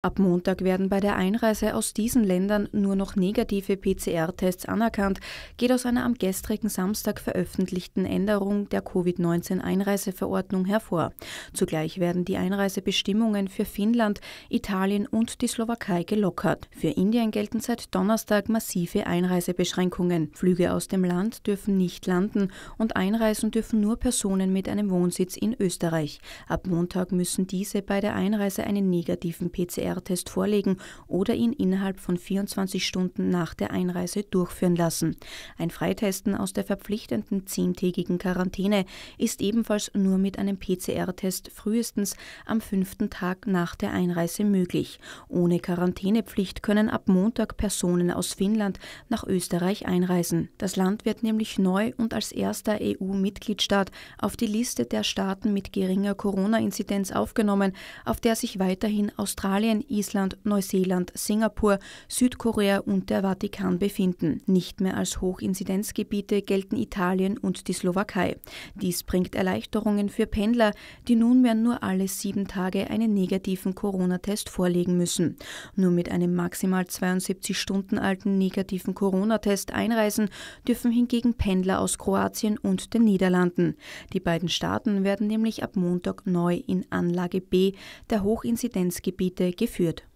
Ab Montag werden bei der Einreise aus diesen Ländern nur noch negative PCR-Tests anerkannt, geht aus einer am gestrigen Samstag veröffentlichten Änderung der Covid-19-Einreiseverordnung hervor. Zugleich werden die Einreisebestimmungen für Finnland, Italien und die Slowakei gelockert. Für Indien gelten seit Donnerstag massive Einreisebeschränkungen. Flüge aus dem Land dürfen nicht landen und einreisen dürfen nur Personen mit einem Wohnsitz in Österreich. Ab Montag müssen diese bei der Einreise einen negativen PCR test PCR-Test vorlegen oder ihn innerhalb von 24 Stunden nach der Einreise durchführen lassen. Ein Freitesten aus der verpflichtenden zehntägigen Quarantäne ist ebenfalls nur mit einem PCR-Test frühestens am fünften Tag nach der Einreise möglich. Ohne Quarantänepflicht können ab Montag Personen aus Finnland nach Österreich einreisen. Das Land wird nämlich neu und als erster EU-Mitgliedstaat auf die Liste der Staaten mit geringer Corona-Inzidenz aufgenommen, auf der sich weiterhin Australien Australien, Island, Neuseeland, Singapur, Südkorea und der Vatikan befinden. Nicht mehr als Hochinzidenzgebiete gelten Italien und die Slowakei. Dies bringt Erleichterungen für Pendler, die nunmehr nur alle sieben Tage einen negativen Corona-Test vorlegen müssen. Nur mit einem maximal 72 Stunden alten negativen Corona-Test einreisen dürfen hingegen Pendler aus Kroatien und den Niederlanden. Die beiden Staaten werden nämlich ab Montag neu in Anlage B der Hochinzidenzgebiete geführt geführt.